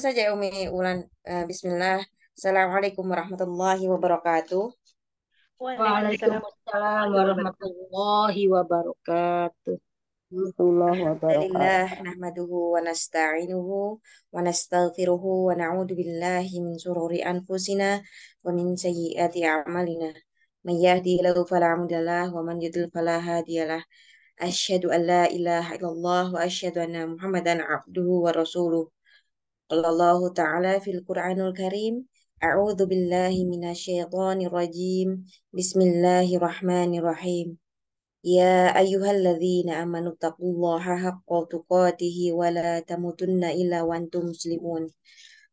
saja Umi Ulan. Uh, Bismillah. Assalamualaikum warahmatullahi wabarakatuh. Waalaikumsalam warahmatullahi wabarakatuh. Alhamdulillah wabarakatuh. Nahmaduhu wa nasta'inuhu wa nastaghfiruhu wa na'udhu billahi min sururi anfusina wa min sayyiati a'malina. Man yahdihillahu fala mudhillalah wa man yudlil fala hadiyalah. Asyhadu an la ilaha illallah wa asyhadu anna Muhammadan abduhu wa rasuluh. Qala Allah Ta'ala fil Qur'anul Karim A'udhu billahi minasyaitonir rajim Bismillahirrahmanirrahim Ya ayyuhalladzina amanu taqullaha haqqa tuqatihi wa la tamutunna illa wa antum muslimun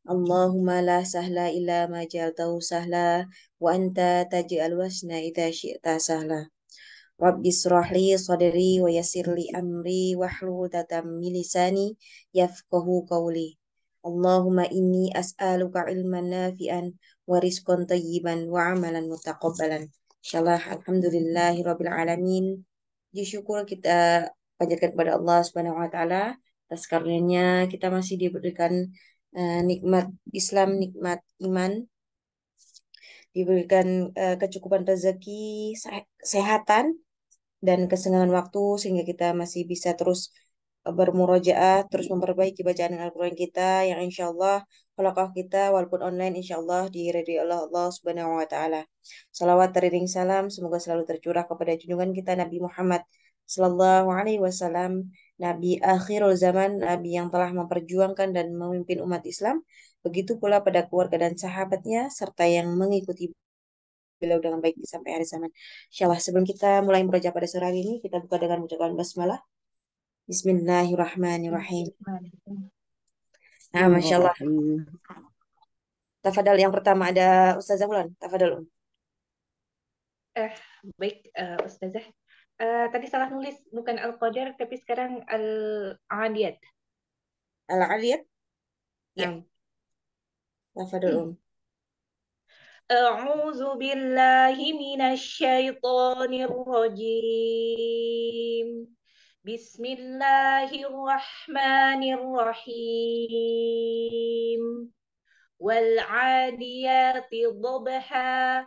Allahumma sahla illa majal tau sahla wa anta taj'al wasna idza syi'ta sahla Rabbi israhli sadri wa yassirli amri wahlul 'uqdatam min lisani yafqahu qawli Allahumma inni as'aluka ilman nafi'an wa rizqan tayyiban wa amalan mutaqabbalan. Insyaallah alhamdulillahi rabbil alamin. Disyukur kita panjatkan kepada Allah Subhanahu wa taala atas karunia kita masih diberikan uh, nikmat Islam, nikmat iman, diberikan uh, kecukupan rezeki, kesehatan dan kesenangan waktu sehingga kita masih bisa terus bermurojaah terus memperbaiki bacaan Al-Quran kita yang insya Allah kita walaupun online insya Allah diridhoi Allah Allah Subhanahu Wa Taala. Salawat teriring salam semoga selalu tercurah kepada junjungan kita Nabi Muhammad Sallallahu Alaihi Wasallam, Nabi akhirul zaman, Nabi yang telah memperjuangkan dan memimpin umat Islam, begitu pula pada keluarga dan sahabatnya serta yang mengikuti beliau dengan baik sampai hari zaman. Insyaallah sebelum kita mulai merojak pada sore hari ini, kita buka dengan ucapan basmalah. Bismillahirrahmanirrahim. Nah, Masya Allah. Tafadal yang pertama ada Ustazah Mulan. Tafadal. Um. Eh, baik uh, Ustazah. Uh, tadi salah nulis bukan Al-Qadar tapi sekarang Al-Adiyat. Al-Adiyat? Ya. Tafadal. Um. أعوذ بالله من الشيطان الرجيم بسم الله الرحمن الرحيم والعاديات ضبحا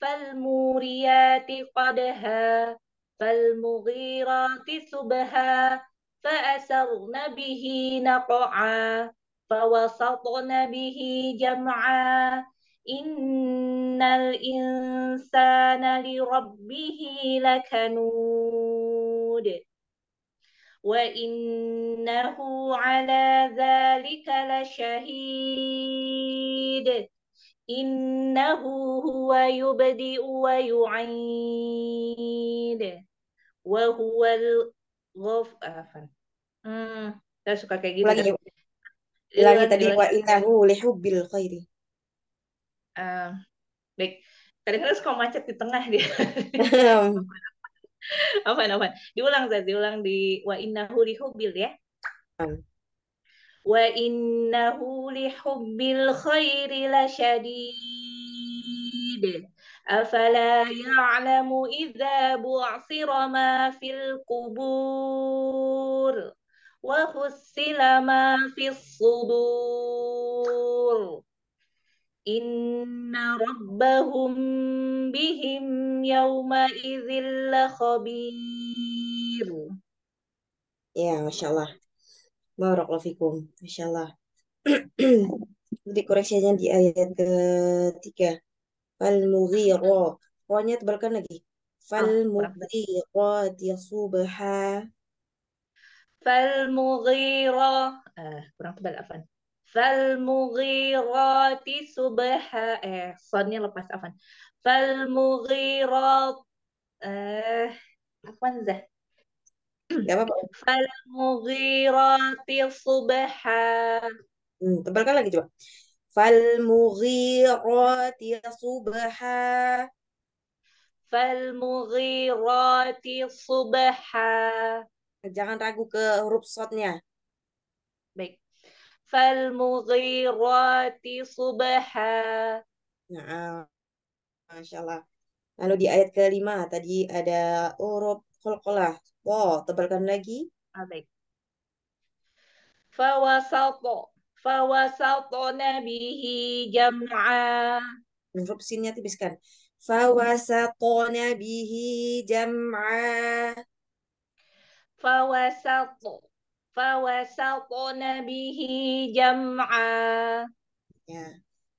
فالموريات قدها فالمغيرات سبها فأسرن به نقعا فوسطن به جمعا إن الإنسان لربه لكنود وإنه على ذلك لشهيد إنه هو يبدئ ويعيد وهو الغف آفن. suka kayak gitu. Lagi, kan? Iya, lagi tadi wa innahu lihubbil khairi. Uh, baik. Kadang-kadang suka macet di tengah dia. apa apa Diulang, saya Diulang di wa innahu lihubil ya. wa hmm. Wa innahu lihubbil khairi la lasyadid. Afala ya'lamu idza bu'sira ma fil kubur. Wa husila ma fis sudur. Inna rabbahum bihim yawma idzil khabir. Ya, Masya Allah. Barakallahu fikum. Masya Allah. koreksinya di ayat ketiga. Fal-mughira. Rohnya tebalkan lagi. Fal-mughira subha. fal eh, kurang tebal, Afan mughirati subha eh sonnya lepas afan. mughirat eh afan Zah. Gak apa-apa. mughirati subha. Hmm, tebalkan lagi coba. mughirati subha. mughirati subha. Jangan ragu ke huruf sotnya falmughirati subha. Nah, Masya Allah. Lalu di ayat kelima tadi ada urup kolkolah. Wow, tebalkan lagi. Ah, baik. Fawasalto. Fawasatona Nabihi jam'a. Huruf sinnya tipiskan. Fawasatona Nabihi jam'a. Fawasato fawasatna bihi jam'a. Ya,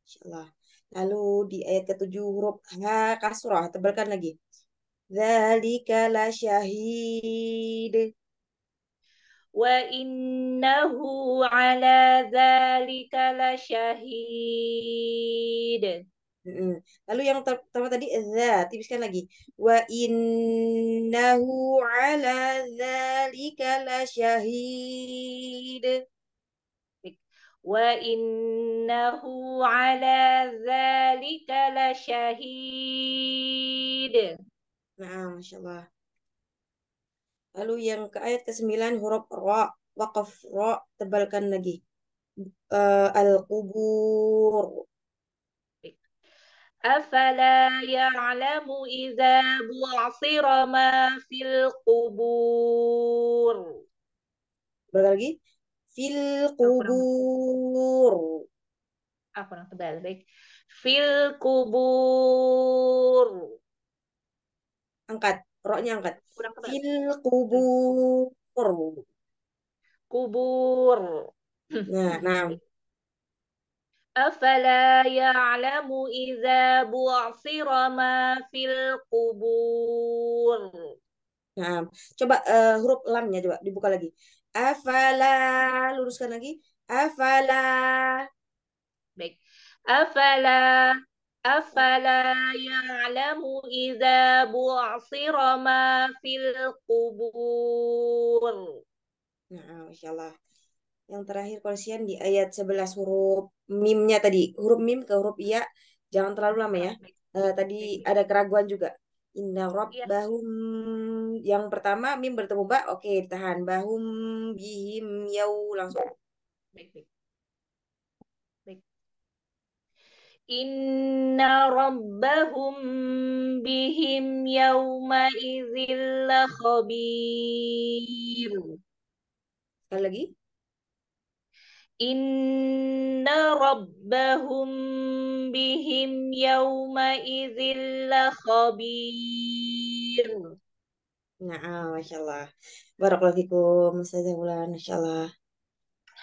insyaallah. Lalu di ayat ke-7 huruf ha kasrah, tebalkan lagi. Dzalika la syahid. Wa innahu ala dzalika la syahid. Lalu yang pertama tadi za, tipiskan lagi. Wa innahu ala dzalika lasyahid. Wa innahu ala dzalika lasyahid. Nah, Masya Allah. Lalu yang ke ayat ke-9 huruf ra, waqaf ra, tebalkan lagi. Uh, al-qubur أفلا يعلم إذا بعصر ما في القبور Berapa lagi? Fil kubur. Ah, kurang tebal. Baik. Fil kubur. Angkat. Roknya angkat. Fil kubur. Kubur. Nah, nah. أفلا يعلم إذا بعثر ما في القبور Nah, coba uh, huruf lamnya coba dibuka lagi. Afala, luruskan lagi. Afala. Baik. Afala afala ya'lamu idza bu'sira ma fil qubur. Nah, insyaallah. Yang terakhir kalau di ayat 11 huruf mimnya tadi huruf mim ke huruf iya jangan terlalu lama ya uh, tadi ada keraguan juga Inna iya. rabbahum yang pertama mim bertemu ba oke okay, tahan bahum bihim yau langsung baik baik Inna rabbahum bihim yawma idzil khabir. Sekali lagi. Inna rabbahum bihim yawma izilla khabir. Nah, Masya Allah. Barakallahu Ustazah Bulan, Masya Allah.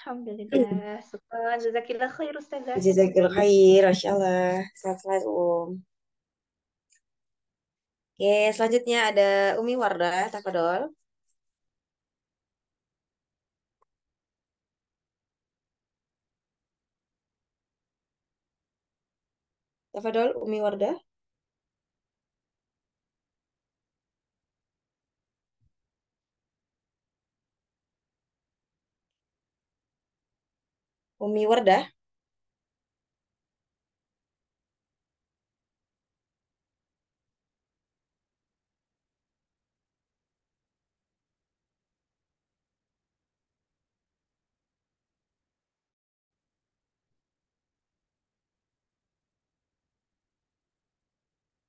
Alhamdulillah. Hmm. Syukur. Jazakillah khair, Ustazah. Jazakillah khair. Masya Allah. Salam selalu, Um. Oke, selanjutnya ada Umi Wardah, Takadol. Tafadol Umi Wardah. Umi Wardah.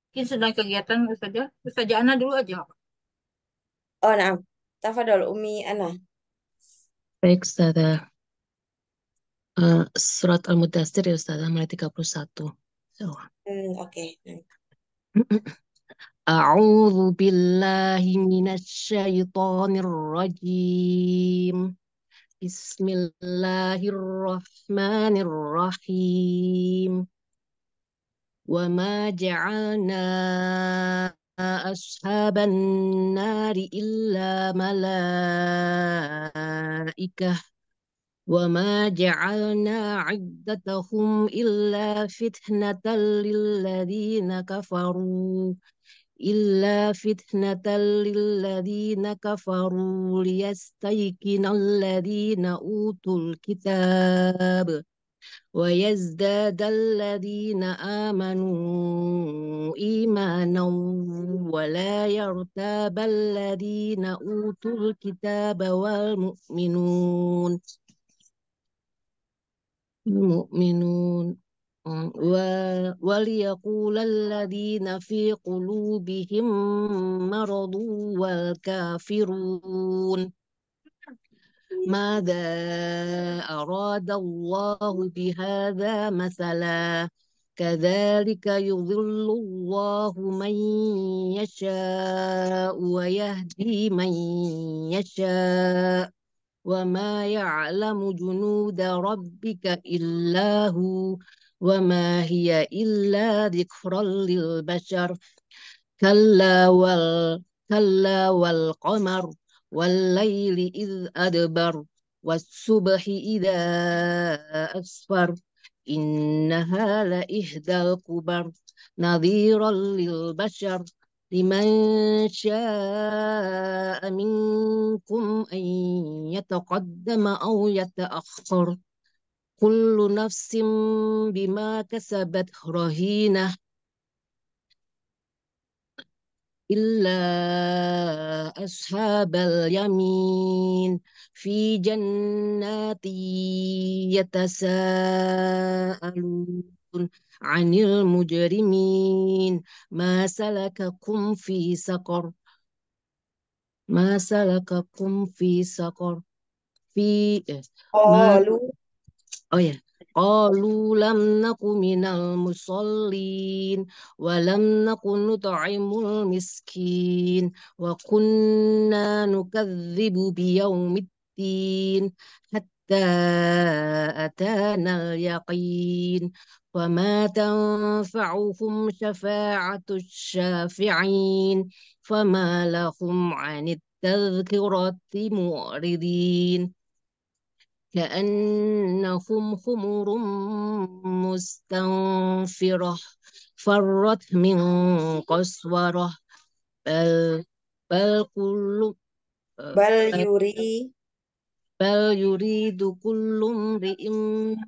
Mungkin sedang kegiatan Ustazah. Ustazah Ana dulu aja. Oh, nah. Tafadol, Umi Ana. Baik, Ustazah. Uh, surat Al-Mudassir ya Ustazah, mulai 31. So. Hmm, oke. Okay. أعوذ بالله من rajim. Bismillahirrahmanirrahim. وما جعلنا أصحاب النار إلا ملائكة وما جعلنا عدتهم إلا فتنة للذين كفروا إلا فتنة للذين كفروا ليستيقن الذين أوتوا الكتاب ويزداد الذين آمنوا إيمانا ولا يرتاب الذين أوتوا الكتاب والمؤمنون المؤمنون وليقول الذين في قلوبهم مرض والكافرون ماذا أراد الله بهذا مثلا كذلك يضل الله من يشاء ويهدي من يشاء وما يعلم جنود ربك إلا هو وما هي إلا ذكرى للبشر كلا وال كلا والقمر والليل إذ أدبر والصبح إذا أسفر إنها لإحدى الكبر نظيرا للبشر لمن شاء منكم أن يتقدم أو يتأخر كل نفس بما كسبت رهينه illa ashabal yamin fi jannati yatasaalun anil mujrimin ma salakakum fi saqar ma salakakum fi saqar fi eh, oh, oh ya yeah. قالوا لم نك من المصلين ولم نك نطعم المسكين وكنا نكذب بيوم الدين حتى أتانا اليقين وما تنفعهم شفاعة الشافعين فما لهم عن التذكرة معرضين كأنهم خمر مستنفرة فرت من قسورة بل بل كل بل يريد بل يريد كل امرئ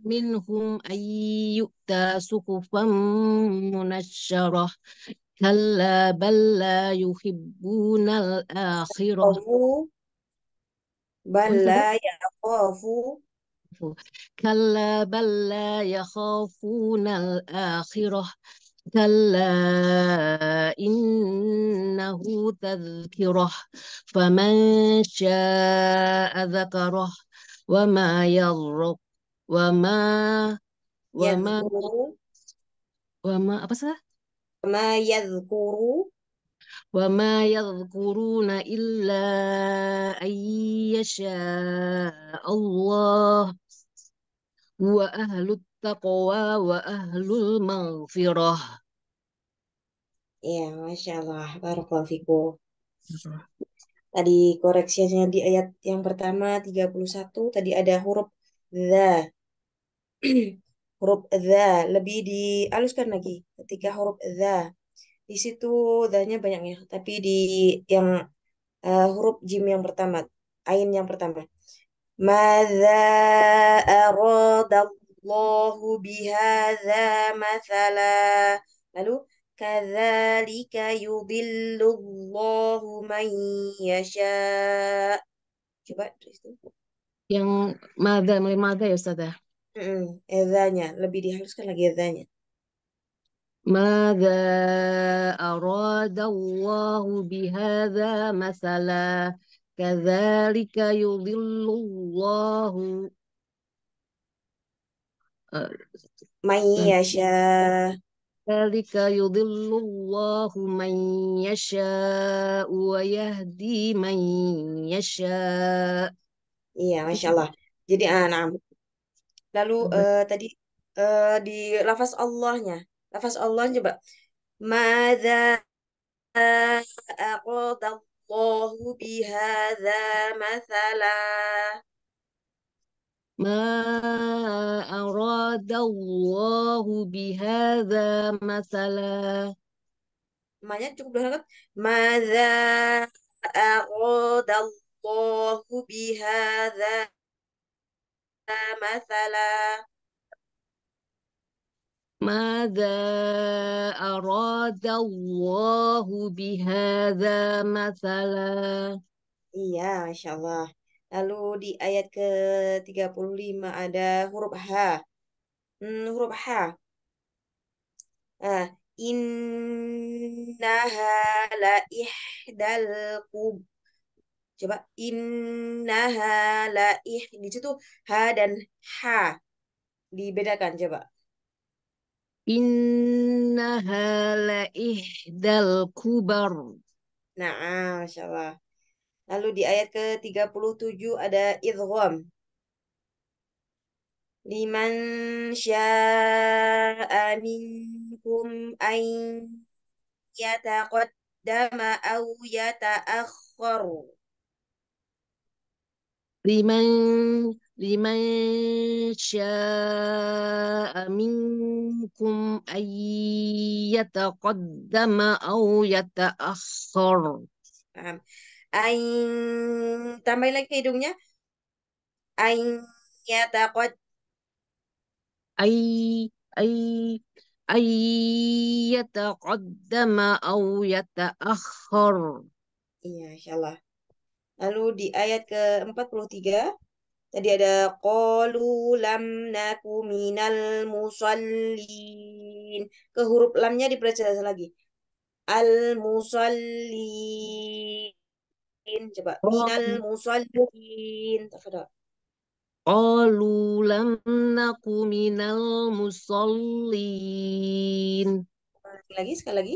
منهم أن يؤتى سقفا منشرة كلا بل لا يحبون الآخرة بل لا يخافوا كلا بل لا يخافون الآخرة كلا إنه تذكرة فمن شاء ذكره وما يضرب وما وما يذكر. وما أبصر ما وما يذكر وما يذكرون إلا أن يشاء الله هو أهل التقوى وأهل المغفرة Ya, Masya Allah, Barakulahiku. Tadi koreksinya di ayat yang pertama 31, tadi ada huruf the. huruf the, lebih dialuskan lagi ketika huruf the di situ dahnya ya tapi di yang uh, huruf jim yang pertama ain yang pertama madza aradallahu bihadza mathala lalu kadzalika yudhillullahu man yasha coba itu yang mada mulai mada ya ustazah mm -mm, lebih dihaluskan lagi ezanya ماذا أراد الله بهذا مثلا كذلك يضل الله من يشاء كذلك يضل الله من يشاء ويهدي من يشاء Iya, Masya Allah. Jadi, nah, Lalu, uh, tadi uh, di lafaz Allahnya, Lafaz Allah coba. Mada aqadallahu bihadha mathala. Ma aradallahu bihadha mathala. Maknanya cukup dua harakat. Mada aradallahu ماذا أراد الله بهذا مثلا Iya, Masya Allah. Lalu di ayat ke-35 ada huruf H. Hmm, huruf H. Ah, innaha la ihdal kub. Coba innaha la ih. Di situ H dan H. Dibedakan, coba. Innaha la ihdal kubar. Nah, Masya Allah. Lalu di ayat ke-37 ada idgham. Liman syaa minkum an yataqaddama aw yata'akhkhar. Liman لمن شاء منكم أن يتقدم أو يتأخر tambahin lagi hidungnya. insya Allah. Lalu di ayat ke-43 Tadi ada qalu lam naku minal musallin. Ke huruf lamnya diperjelas lagi. Al musallin. Coba minal musallin. Tafadhol. Qalu lam naku minal musallin. Sekali lagi, sekali lagi.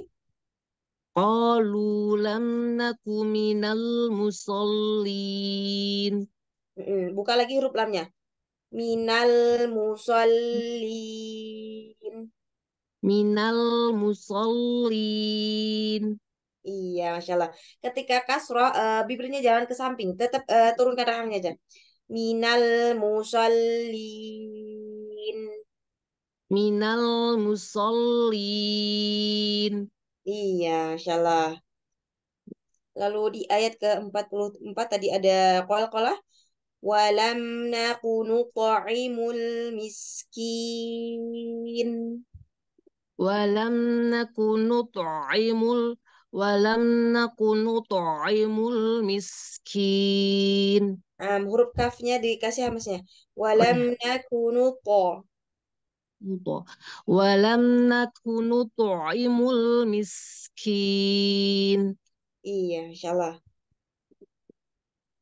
Qalu lam naku minal musallin. Buka lagi huruf lamnya. Minal musallin. Minal musallin. Iya, Masya Allah. Ketika kasroh, uh, bibirnya jalan ke samping. Tetap uh, ke rahangnya aja. Minal musallin. Minal musallin. Iya, Masya Allah. Lalu di ayat ke-44 tadi ada kol-kolah. ولم نك نطعم المسكين ولم نك نطعم ولم نك نطعم المسكين um, huruf kafnya dikasih hamasnya walam nakunu po walam nakunu tu'imul miskin iya insyaallah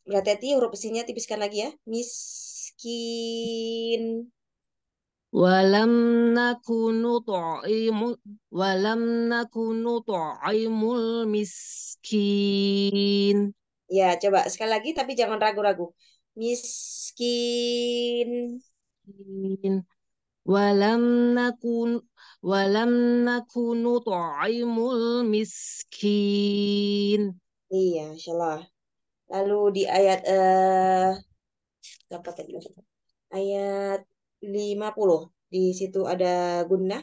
berarti hati huruf besinya tipiskan lagi ya. Miskin. Walam nakunu tu'imu walam nakunu tu'imul miskin. Ya, coba sekali lagi tapi jangan ragu-ragu. Miskin. Miskin. Walam nakun walam nakunu tu'imul miskin. Iya, insyaallah. Lalu di ayat eh berapa tadi Ayat 50. Di situ ada guna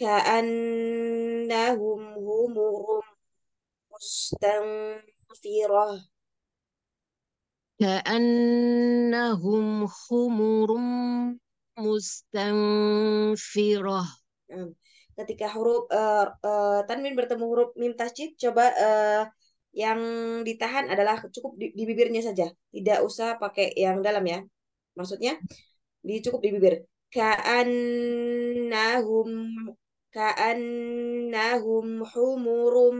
ka'annahum humurum mustanfirah ka'annahum humurum mustanfirah nah, ketika huruf uh, uh, tanwin bertemu huruf mim tasjid coba uh, yang ditahan adalah cukup di, di bibirnya saja, tidak usah pakai yang dalam ya. Maksudnya di cukup di bibir. Ka'annahum ka'annahum humurum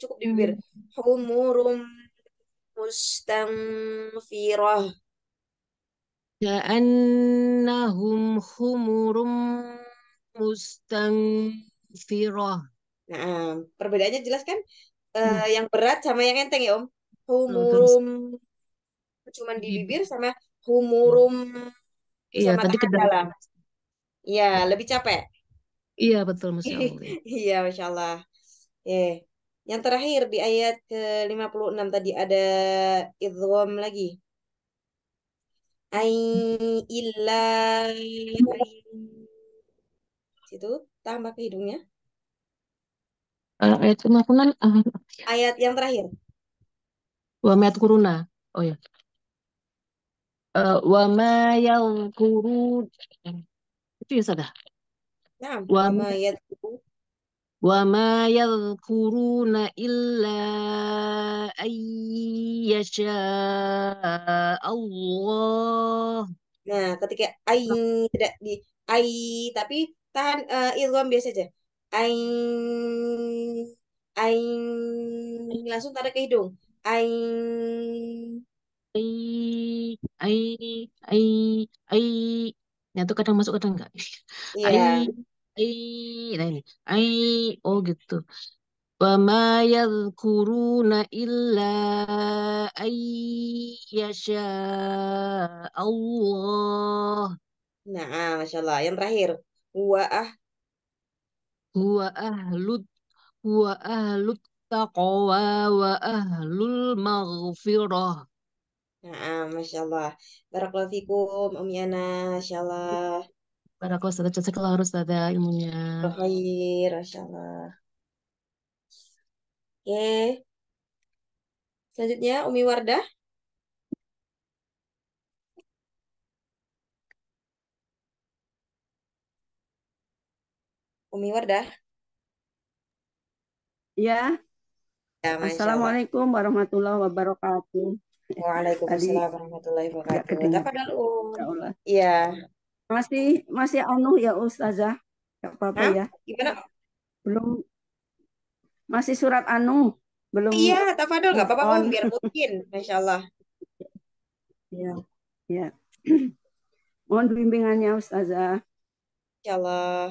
cukup di bibir. Hmm. Humurum mustanfirah. Ka'annahum humurum mustanfirah. Nah, perbedaannya jelas kan? uh, yang berat sama yang enteng ya om hmm, humurum cuman di iya. bibir sama humurum iya sama tadi ke dalam iya lebih capek iya betul masya allah iya. iya masya allah yeah. yang terakhir di ayat ke 56 tadi ada idgham lagi ai illa situ tambah ke hidungnya Eh, ayat kuruna ah, ayat yang terakhir. wamayat kuruna. Oh ya. Uh, eh, wa Itu ya sudah. Nah, wa ma yadhkurun. Ya, yadhkuruna illa ayyasha Allah. Nah, ketika ai tidak di ai tapi tahan uh, ilham biasa aja aing aing langsung tarik ke hidung aing ai ai ai ai nyatu tuh kadang masuk kadang enggak iya. ain, ai ai nah ai oh gitu wa يذكرون إلا أن yasha Allah Nah, Masya Allah. Yang terakhir. Wa ah huwa ahlut huwa ahlut taqwa wa ahlul maghfirah. Nah, Masya Allah. Barakulah fikum, Om Yana. Masya Allah. Barakulah Ustazah. Jazakallah Ustazah ilmunya. Khair, Masya Allah. Oke. Selanjutnya, Umi Wardah. Umi Wardah. Ya. ya Assalamualaikum warahmatullahi wabarakatuh. Waalaikumsalam warahmatullahi wabarakatuh. Tafadhal Um. Ya iya. Masih masih anu ya Ustazah. Enggak apa-apa ya. Gimana? Belum masih surat anu belum iya tafadol nggak apa-apa om biar mungkin masyaAllah. iya iya mohon bimbingannya ustazah Insyaallah. Allah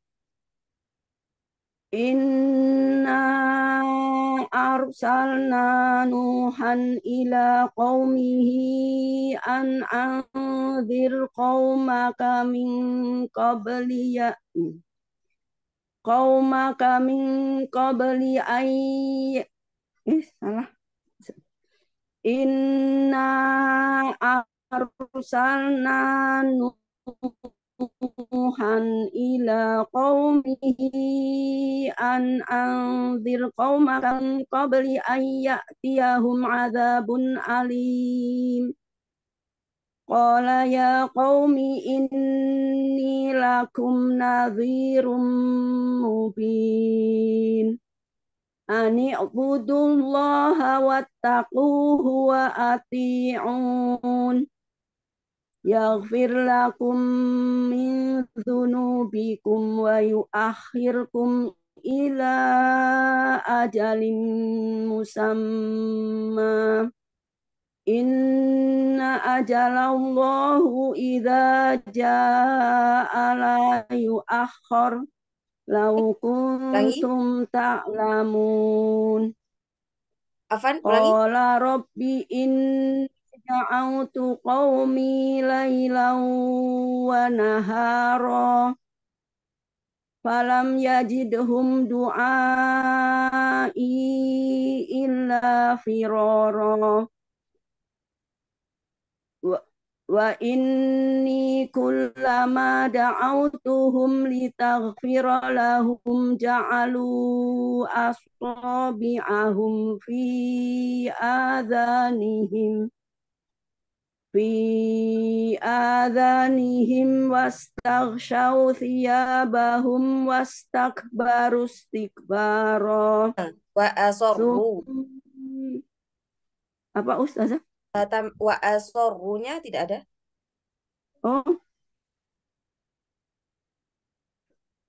Inna arsalna Nuhan ila qawmihi an anzir qawmaka min qabli ya qawmaka min qabli ay eh salah Inna arsalna Nuhan Hai, hai, hai, hai, hai, hai, hai, hai, hai, hai, alim hai, hai, hai, hai, hai, hai, hai, hai, hai, hai, hai, hai, hai, hai, hai, hai, hai, Ya firla kum in wa yuakhir kum ilah aja inna aja lau mu ida ja alayu akhor laukum tum taklamun. Awan, da'autu qawmi laylau falam yajidhum du'ai illa wa inni kullama da'autuhum li taghfira lahum ja'alu fi adhanihim في آذانهم واستغشوا ثيابهم واستكبروا استكبارا وأصروا apa Ustazah? Tam, wa asorunya tidak ada. Oh.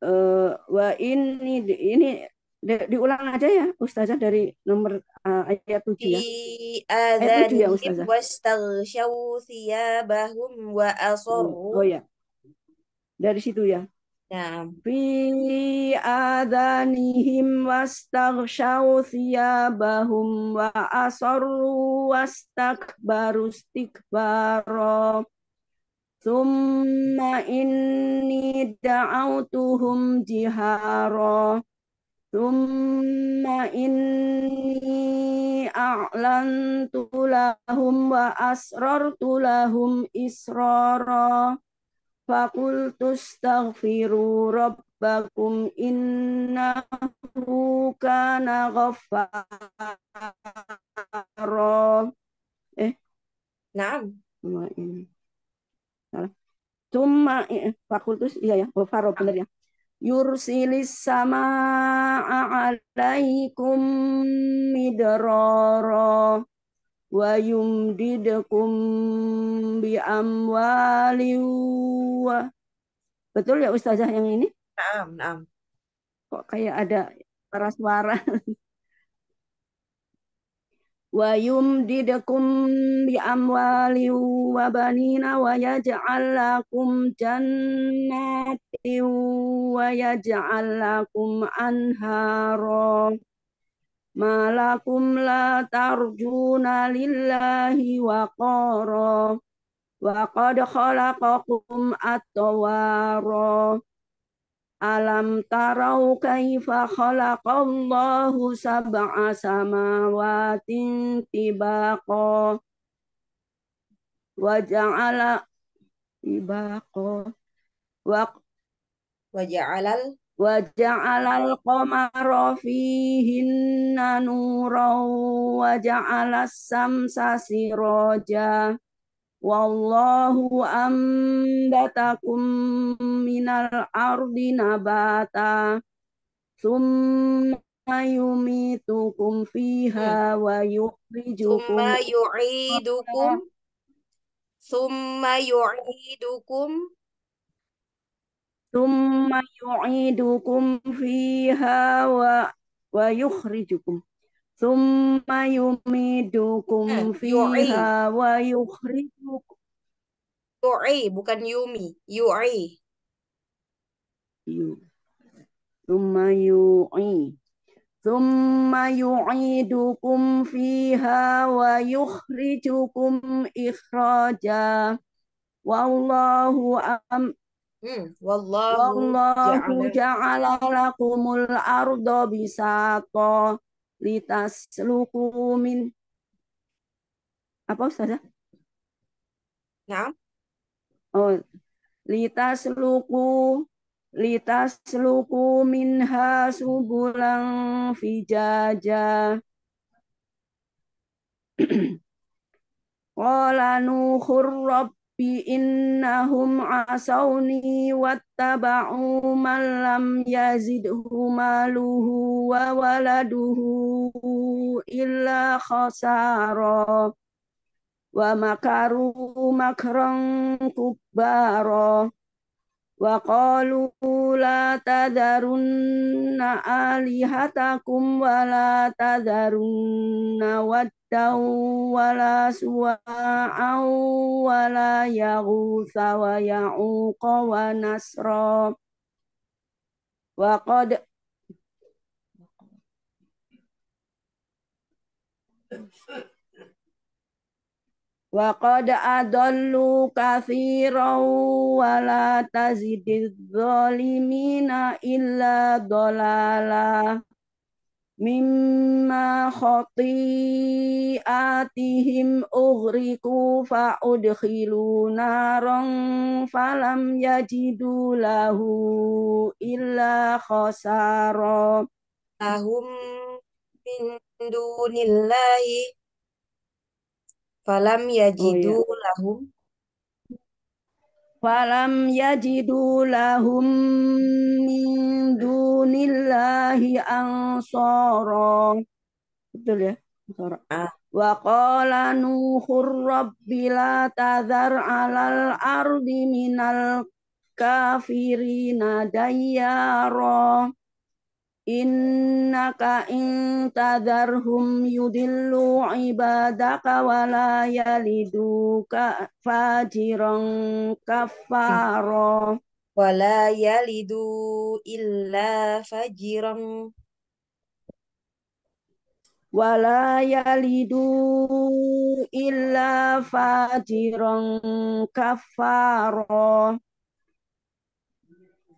Uh, wa ini ini di, diulang aja ya ustazah dari nomor uh, ayat 7 ya. Eh, ayat 7 ya ustazah. Wastaghsyaw thiyabahum wa asarru. Mm, oh ya. Dari situ ya. Nah. Fi adhanihim wastaghsyaw thiyabahum wa asarru wastakbaru istikbara. Thumma inni da'autuhum jihara. Tum mae in a wa asror tulahum isroro fakultus taqvirurok bakum inna nakruka nago eh nag mae ina tuma eh fakultus iya, iya ya feroq peler ya yursilis sama alaikum midrara wa yumdidakum bi amwali Betul ya ustazah yang ini? Naam, naam. Kok kayak ada suara-suara wa yumdidakum bi amwali wa banina wa yaj'al lakum jannatin wa yaj'al lakum anhara malakum la tarjuna lillahi wa qara wa qad khalaqakum atwara Alam tarau kaifa khalaqallahu sab'a samawatin tibaqa wa ja'ala tibaqa wa wa ja'alal wa ja'alal qamara fihinna nuran wa ja'alas samsa siraja Wallahu ambatakum minal ardi nabata. Summa yumitukum fiha hmm. wa yukrijukum Summa yu'idukum. Summa yu'idukum. Summa yu'idukum fiha wa wa yukhrijukum yumidukum fiha wa yukhrijukum Yu'i bukan Yumi, Yu'i. summa yu'i. summa yu'idukum fiha wa yukhrijukum ikhraja. Wallahu am Wallahu, Wallahu ja'ala lakumul ardo bisaqa litas lukumin apa Ustazah? Nah. Oh, litas luku litas luku minha subulang fijaja. Kala nuhur rabbi innahum asawni wattaba'u man lam yazidhu maluhu wa waladuhu illa khasara wa makaru makran kubbara wa qalu la tadarunna alihatakum wa la tadarunna wad tau wala au wala ya gusa wa ya uqa wa nasra wa qad wa qad adallu kathiran wa la illa dalalah mimma khati'atihim ughriku fa'udkhilu narong falam yajidu lahu illa khasara lahum min dunillahi falam yajidu oh, iya. lahum falam yajidu lahum min dunillahi ansara betul ya ansara ah. wa qala nuhur rabbi la tadhar alal ardi minal kafirina dayyara innaka in tadharhum yudillu ibadaka wa la yaliduka fajiran kafara wa la yalidu illa fajiran wa la yalidu illa fajiran kafara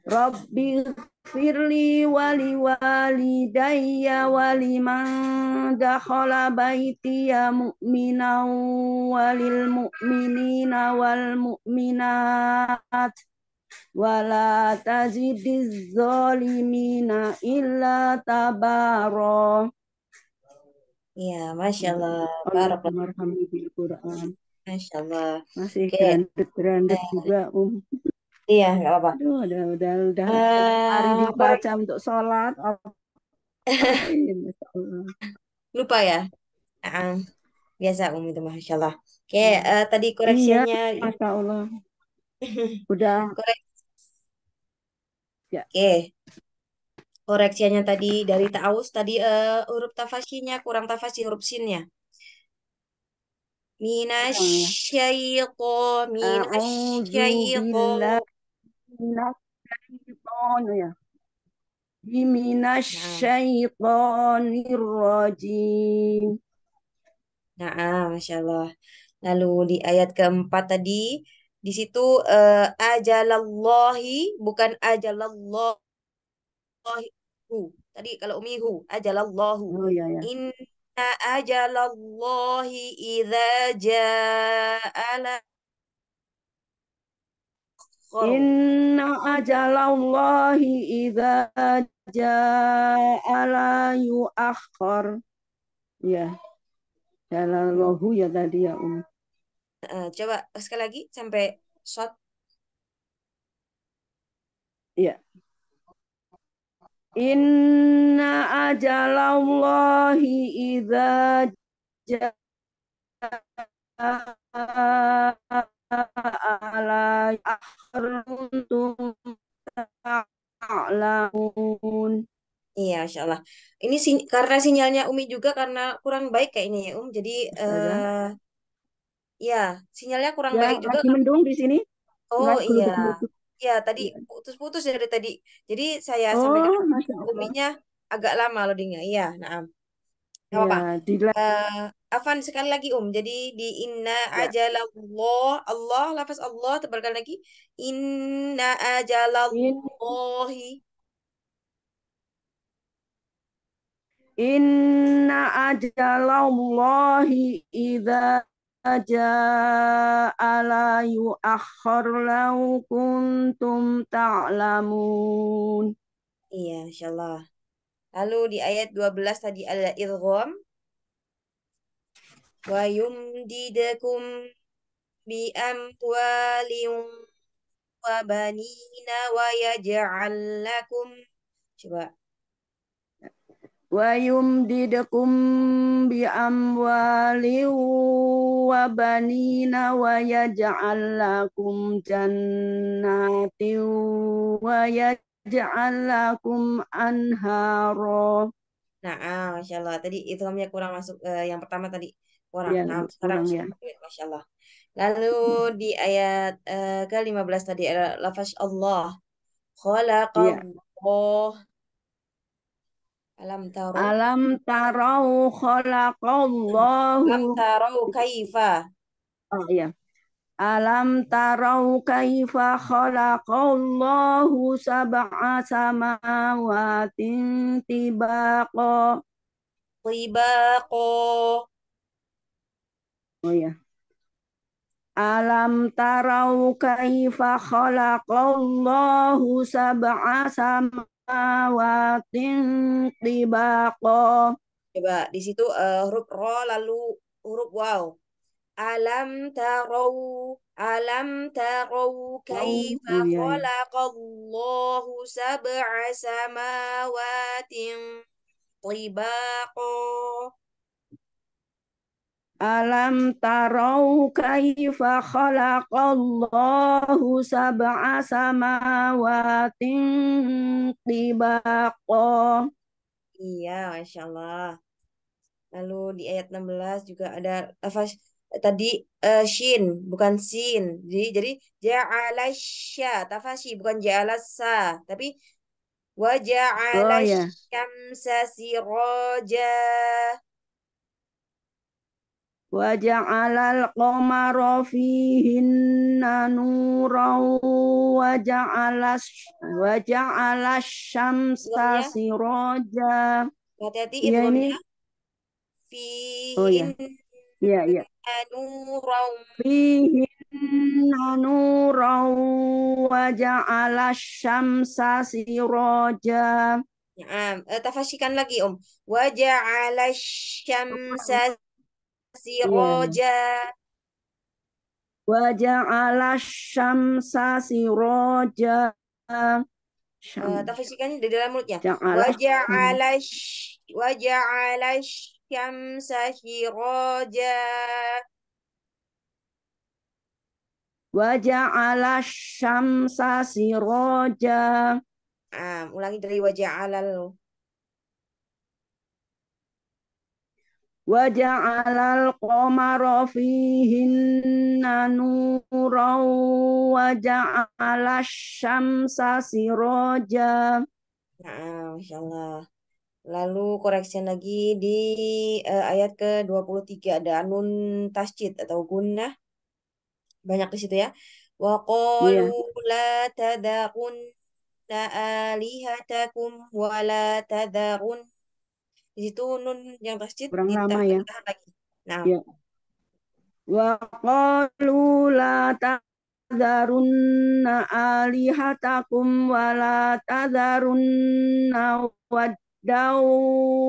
Rabbi Firli wali wali daya wali man dakhala baitiya mu'minan walil mu'minina wal mu'minat wala tazidiz zalimina illa tabara Ya, Masya Allah. Barakallah. Masya Allah. Masih okay. Eh, juga, Um. Iya, nggak apa-apa. Aduh, udah udah udah eh, uh, hari dibaca baik. untuk sholat. Oh, Lupa ya. Uh, biasa Umi itu masya Allah. Oke, okay, iya. uh, eh, tadi koreksinya. Iya, masya Allah. Udah. Koreksi. Ya. Oke. Okay. Koreksinya tadi dari taus tadi uh, huruf tafasinya kurang tafasi huruf sinnya. Minasyaiqo, minasyaiqo. الشيطان من Nah, Masya Allah. Lalu di ayat keempat tadi, di situ uh, ajalallahi, bukan ajalallahu. Tadi kalau umihu, ajalallahu. Oh, iya, iya. Inna ajalallahi idha ja'ala Inna ajalallahi idza jaa la yuakhir. Ya. Jalallahu ya tadi ya Um. Uh, coba sekali lagi sampai shot. Ya. Inna ajalallahi idza jaa ala Iya, insya Allah. Ini sin karena sinyalnya Umi juga karena kurang baik kayaknya ya, Um. Jadi, uh, ya, sinyalnya kurang ya, baik juga. Lagi mendung di sini. Oh Mas, iya. iya Ya, tadi putus-putus dari tadi. Jadi saya oh, sampaikan Uminya agak lama loadingnya. Iya, nah. Gak apa-apa. Ya, uh, Afan sekali lagi Om. Jadi di inna ya. ajalallah Allah lafaz Allah tebalkan lagi inna ajalallahi Inna ajalallahi idza ajaa la yuakhkhar law kuntum ta'lamun. Iya, insyaallah. Lalu di ayat 12 tadi ada irgham. Wa yumdidakum bi amwalin wa banina wa yaj'al lakum coba wa yumdidakum bi amwalin wa banina wa yaj'al lakum jannatin wa yaj'al ja'alakum anharo. Nah, ah, Masya Allah. Tadi ilhamnya kurang masuk. Uh, yang pertama tadi kurang. Ya, nah, sekarang kurang, ya. Masya Allah. Lalu hmm. di ayat uh, eh, ke-15 tadi ada lafaz Allah. Khalaqallah. Ya. Alam tarau. Alam tarau khalaqallahu. Alam tarau kaifa. Oh iya. Alam tarau kaifa khalaqallahu sab'a samawatin tibaqo. Tibaqo. Oh ya. Alam tarau kaifa khalaqallahu sab'a samawatin tibaqo. Coba di situ uh, huruf ro lalu huruf wow Alam tarau ya, ya. alam tarau kaifa khalaqallahu sab'a samawatin tibaqo Alam tarau kaifa khalaqallahu sab'a samawatin tibaqo Iya, Masya Lalu di ayat 16 juga ada tadi uh, shin bukan sin jadi jadi ja'alasya tafashi bukan ja'alasa tapi wa ja'ala oh, iya. siraja wa ja'alal qamara fihinna nuran wa ja'ala wa ja'ala iya, iya. siraja hati-hati ya, ini fi oh, ya. Ya, ya. نورا فيهن نورا وجعل الشمس سراجا Nah, tafasikan lagi Om. Wa ja'ala syamsa siraja. Wa ja'ala syamsa roja. Eh, tafasikan di dalam mulutnya. wajah Wa ja'ala wajah ala الشمس سراجا Waja'ala syamsa siraja. Ah, ulangi dari waja'alal. Waja'alal qamara fihinna Wajah waja'ala syamsa siraja. Nah, masyaallah. Lalu koreksi lagi di uh, ayat ke-23 ada nun tasjid atau gunnah. Ya. Banyak di situ ya. Wa iya. qalu la tadaqunna alihatakum wa la tadaqun. Di situ nun yang tasjid Kurang kita lama ya. lagi. Nah. Ya. Wa qalu la tadharunna alihatakum wa la wad daw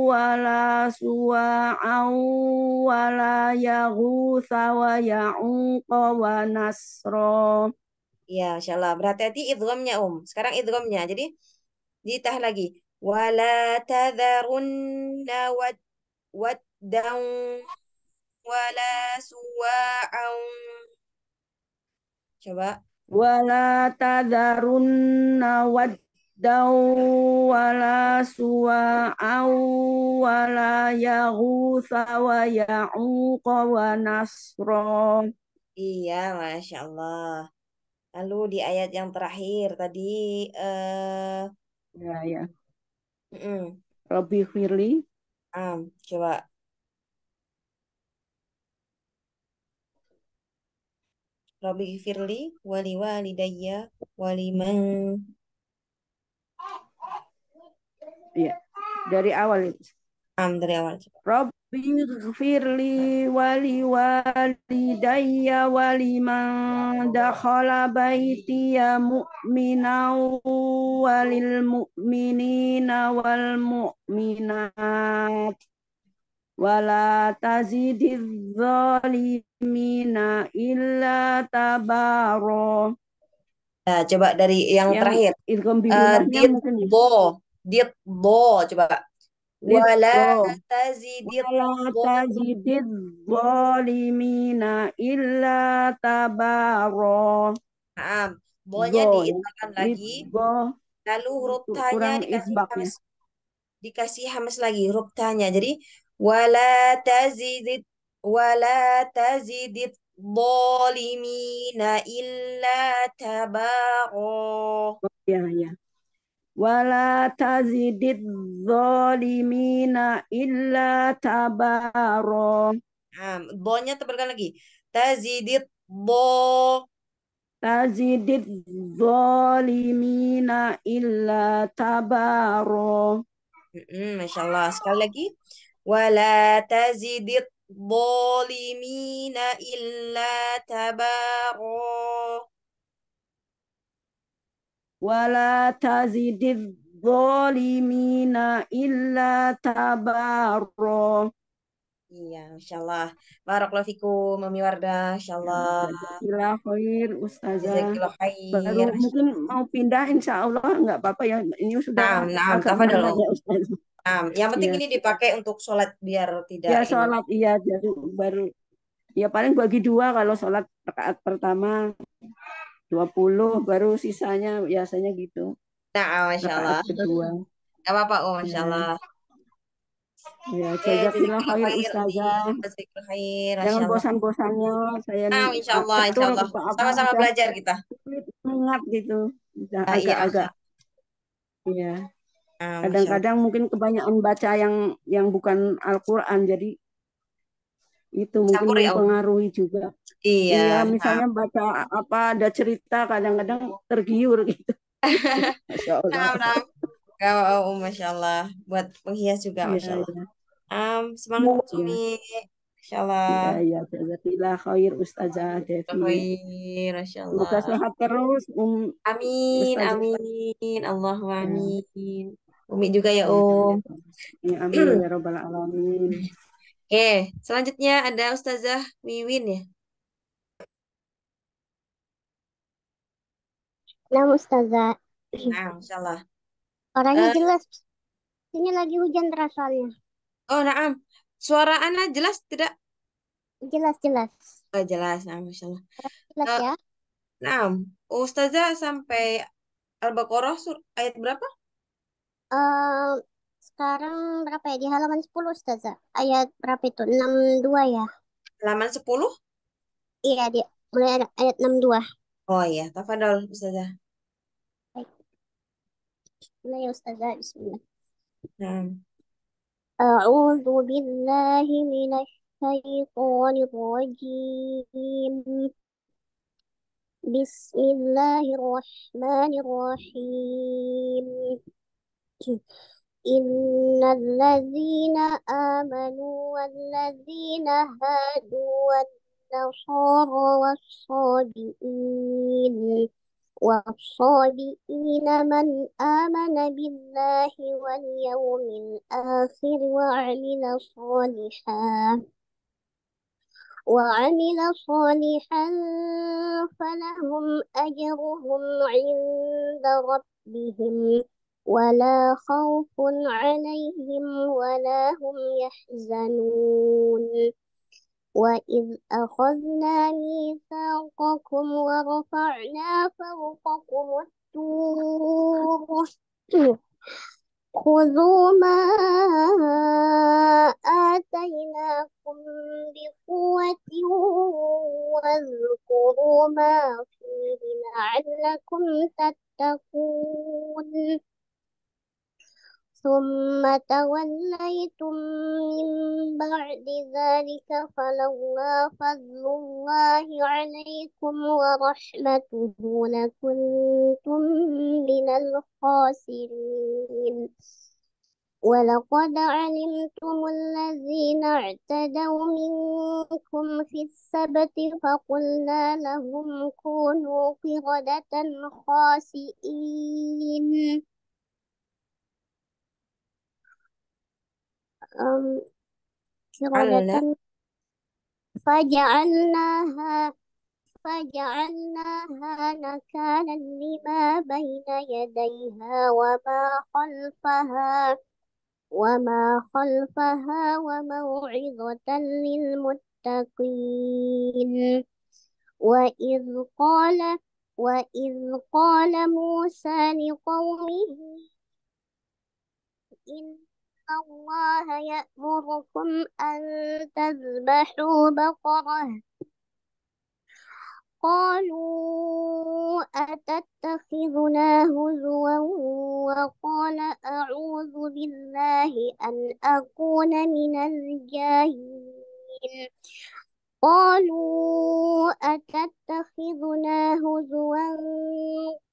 wala suwa'au wala yaghutha wa ya'uqa wa nasra. Ya, insyaallah. Berhati-hati idromnya Um. Sekarang idromnya, Jadi ditah lagi. Wala tadharunna wad waddan wala suwa'au. Coba. Wala tadharunna wad au wala سواعًا wa ya'uqa wa ونسرًا Iya, Masya Allah. Lalu di ayat yang terakhir tadi, uh, ya, ya. Mm -mm. Firli. Um, coba. Robi Firli, wali walidayya, man Iya. Dari awal itu. Um, dari awal. Rabbi firli wali daya wali man dakhala ya mu'minau walil mu'minina wal mu'minat wala tazidiz zalimina illa tabaroh. Nah, ya, coba dari yang, yang terakhir. Uh, did do coba wala tazidid wala tazidid zalimina illa tabaro nah, bolnya diitakan lagi lalu huruf tanya dikasih ya. hamas dikasih lagi huruf tanya jadi wala tazidid wala tazidid zalimina illa tabaro oh, ya ya wala tazidid zalimina illa tabaro. Nah, nya tebalkan lagi. Tazidid bo. Tazidid zalimina illa tabaro. Mm-mm, Masya Allah. Sekali lagi. Wala tazidid zalimina illa tabaro wala tazidiz zalimina illa تبارا Iya, Masya Allah. Barakallahu fikum, Mami Wardah. Masya Allah. Jazakallah khair, Ustazah. Jazakallah khair. Baru mungkin mau pindah, Insya Allah. Nggak apa-apa ya. Ini sudah nah, nah, agak ya, Nah, yang penting ya. ini dipakai untuk sholat biar tidak. Ya, sholat. Iya, baru, baru. Ya, paling bagi dua kalau sholat rakaat pertama. 20 baru sisanya biasanya gitu. Nah, oh, Masya Allah. Gak apa-apa, oh, Masya iya. Allah. Ya, saya film khair ustazah. Jangan bosan-bosannya saya nah, insya Allah, insya Allah. Sama-sama belajar kita. Ingat gitu. Ah, iya. Agak-agak. Iya. Ah, Kadang-kadang mungkin kebanyakan baca yang yang bukan Al-Quran, jadi itu mungkin ya, mempengaruhi juga. Iya. iya misalnya nah. baca apa ada cerita kadang-kadang tergiur gitu. Masya Allah. Nah, oh, Masya Allah. Buat penghias juga iya, Masya Allah. Iya, Um, semangat ya. Umi. Iya. Masya Allah. Iya, iya. Jazatillah khair Ustazah Devi. Khair, Masya Allah. Buka sehat terus. Um, amin, Ustazah. amin. Allahumma iya. amin. Umi juga ya, Om. Um. Ya, amin. Ya Rabbal Alamin. Oke, selanjutnya ada Ustazah Wiwin ya. Nah, Ustazah. Nah, insyaallah. Orangnya uh, jelas. Ini lagi hujan terasalnya. Oh, naam. Suara Ana jelas tidak? Jelas, jelas. Oh, jelas, nah, Jelas uh, ya. Nah, Ustazah sampai Al-Baqarah ayat berapa? Uh, sekarang berapa ya? Di halaman 10 Ustazah. Ayat berapa itu? 62 ya? Halaman 10? Iya, di, mulai ada ayat 62. Oh iya, tafadhol Ustazah. Baik. Mulai ya Ustazah, bismillah. Nah. أعوذ بالله من الشيطان الرجيم بسم الله إن الذين آمنوا والذين هادوا والنصارى والصابئين والصابئين من آمن بالله واليوم الآخر وعمل صالحا وعمل صالحا فلهم أجرهم عند ربهم ولا خوف عليهم ولا هم يحزنون وإذ أخذنا ميثاقكم ورفعنا فوقكم الطور خذوا ما آتيناكم بقوة واذكروا ما فيه لعلكم تتقون ثم توليتم من بعد ذلك فلولا فضل الله عليكم ورحمته لكنتم من الخاسرين ولقد علمتم الذين اعتدوا منكم في السبت فقلنا لهم كونوا قردة خاسئين فجعلناها فجعلناها نكالا لما بين يديها وما خلفها وما خلفها وموعظة للمتقين وإذ قال وإذ قال موسى لقومه إن الله يأمركم أن تذبحوا بقرة قالوا أتتخذنا هزوا وقال أعوذ بالله أن أكون من الجاهلين قالوا أتتخذنا هزوا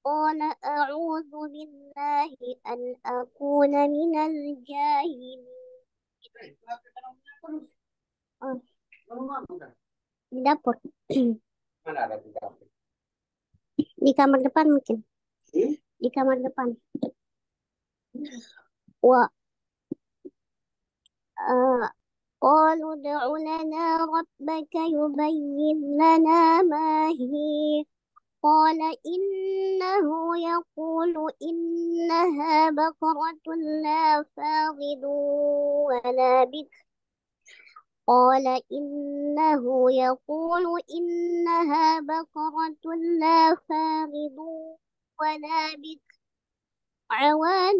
قال أعوذ بالله أن أكون من الجاهلين دابور di kamar depan mungkin hmm? di kamar depan wah eh, uh, قالوا ادع لنا ربك يبين لنا ما هي قال إنه يقول إنها بقرة لا فاضل ولا بكر قال إنه يقول إنها بقرة لا فاضل ولا بكر عوان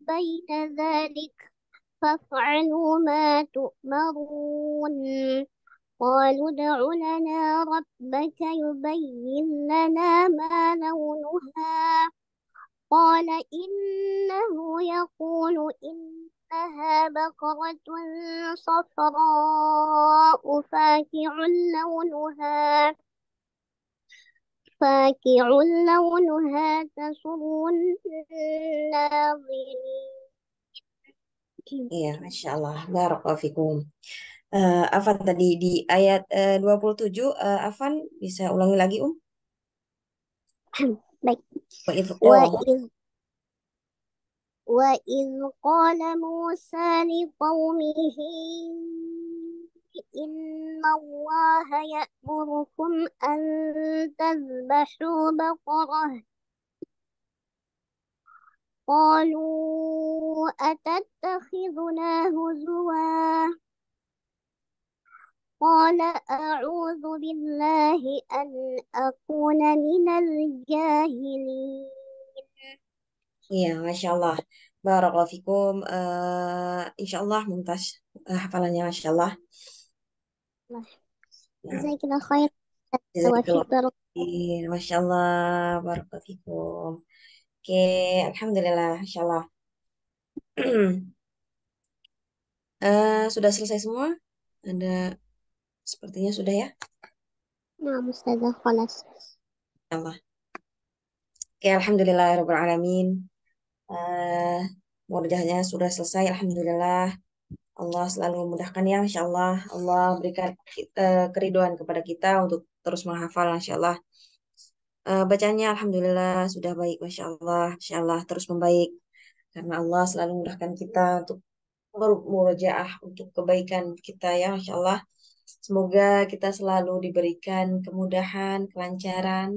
بين ذلك فافعلوا ما تؤمرون قالوا ادع لنا ربك يبين لنا ما لونها قال إنه يقول إنها بقرة صفراء فاكع لونها فاكع لونها تسر الناظرين Hmm. Iya, Masya Allah. Barakallahu Uh, Afan tadi di ayat uh, 27, uh, Afan bisa ulangi lagi, Um? Baik. Wa idh Wa qala- idh وإذ قال موسى لقومه إن الله يأمركم أن قالوا أتتخذنا هزوا قال أعوذ بالله أن أكون من الجاهلين يا ما شاء الله بارك الله فيكم إن شاء الله ممتاز حفلنا يا ما شاء الله جزاك الله خير جزاك الله ما شاء الله بارك الله فيكم Oke, alhamdulillah, insyaallah. uh, sudah selesai semua? Ada sepertinya sudah ya? Nah, Mustazah Kholas. Allah. Oke, alhamdulillah ya rabbil alamin. Eh, sudah selesai alhamdulillah. Allah selalu memudahkan ya insyaallah. Allah berikan eh, keriduan kepada kita untuk terus menghafal insyaallah. Uh, bacanya alhamdulillah sudah baik masya Allah masya Allah terus membaik karena Allah selalu mudahkan kita untuk murojaah untuk kebaikan kita ya masya Allah semoga kita selalu diberikan kemudahan kelancaran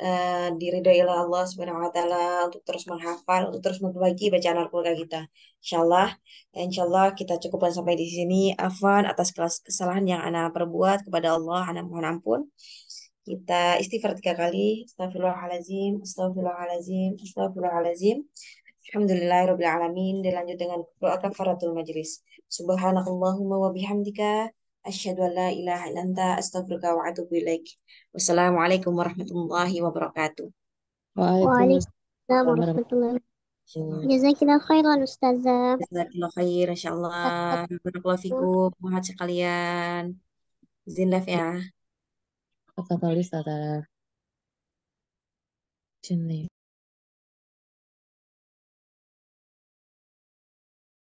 uh, eh, diridhoi oleh Allah subhanahu wa taala untuk terus menghafal untuk terus memperbaiki bacaan Al-Qur'an kita insya Allah ya, insya Allah kita cukupkan sampai di sini Afan atas kesalahan yang anak perbuat kepada Allah anak mohon ampun kita istighfar tiga kali astagfirullahalazim astagfirullahalazim astagfirullahalazim Alhamdulillahirabbil alamin dilanjut dengan doa kafaratul majelis subhanakallahumma wa bihamdika asyhadu an la ilaha illa anta astaghfiruka wa atubu ilaik wassalamualaikum warahmatullahi wabarakatuh Waalaikumsalam warahmatullahi wabarakatuh khairan Ustazah jazakallah khair InsyaAllah Barakallahu fikum Muhat sekalian ya I've already said that. Uh, Jin